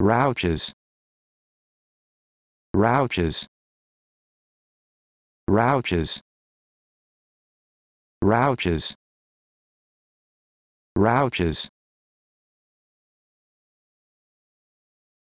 Rouches. Rouches. Rouches. Rouches. Rouches.